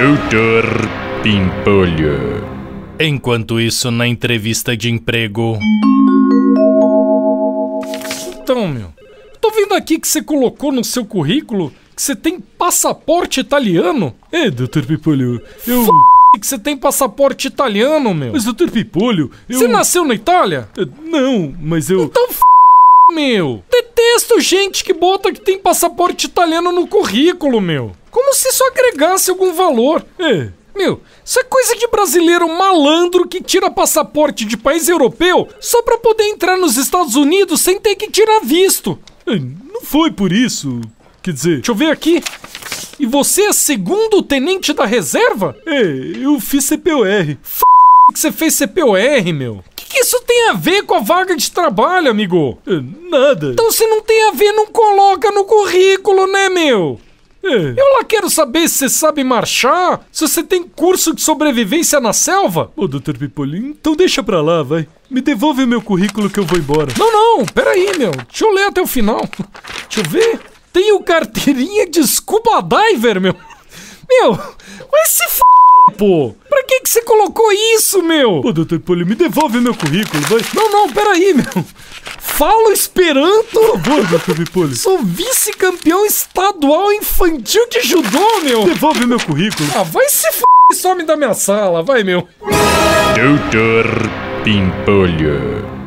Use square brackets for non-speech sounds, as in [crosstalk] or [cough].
Doutor Pimpolho. Enquanto isso, na entrevista de emprego. Então, meu, tô vendo aqui que você colocou no seu currículo que você tem passaporte italiano. É, doutor Pimpolho, eu. F que você tem passaporte italiano, meu. Mas, doutor Pimpolho, eu. Você nasceu na Itália? É, não, mas eu. Então, f meu. Detesto gente que bota que tem passaporte italiano no currículo, meu como se isso agregasse algum valor. É. Meu, isso é coisa de brasileiro malandro que tira passaporte de país europeu só pra poder entrar nos Estados Unidos sem ter que tirar visto. É, não foi por isso. Quer dizer. Deixa eu ver aqui. E você é segundo tenente da reserva? É, eu fiz CPOR. F que você fez CPOR, meu. O que, isso tem a ver com a vaga de trabalho, amigo? É, nada. Então se não tem a ver, não coloca no currículo, né, meu? É. Eu lá quero saber se você sabe marchar, se você tem curso de sobrevivência na selva. Ô, oh, Dr. então deixa pra lá, vai. Me devolve o meu currículo que eu vou embora. Não, não, peraí, meu. Deixa eu ler até o final. [laughs] Deixa eu ver. Tenho carteirinha de scuba diver, meu. Meu, esse f... Pô, pra que que você colocou isso, meu? Ô, Dr. Pipolim, me devolve meu currículo, vai. Não, não, peraí, meu falo Esperanto. Boa, Filipoli. Sou vice-campeão estadual infantil de judô, meu. Devolve meu currículo. Ah, vai se f... e some da minha sala, vai, meu. Doutor Pimpolho.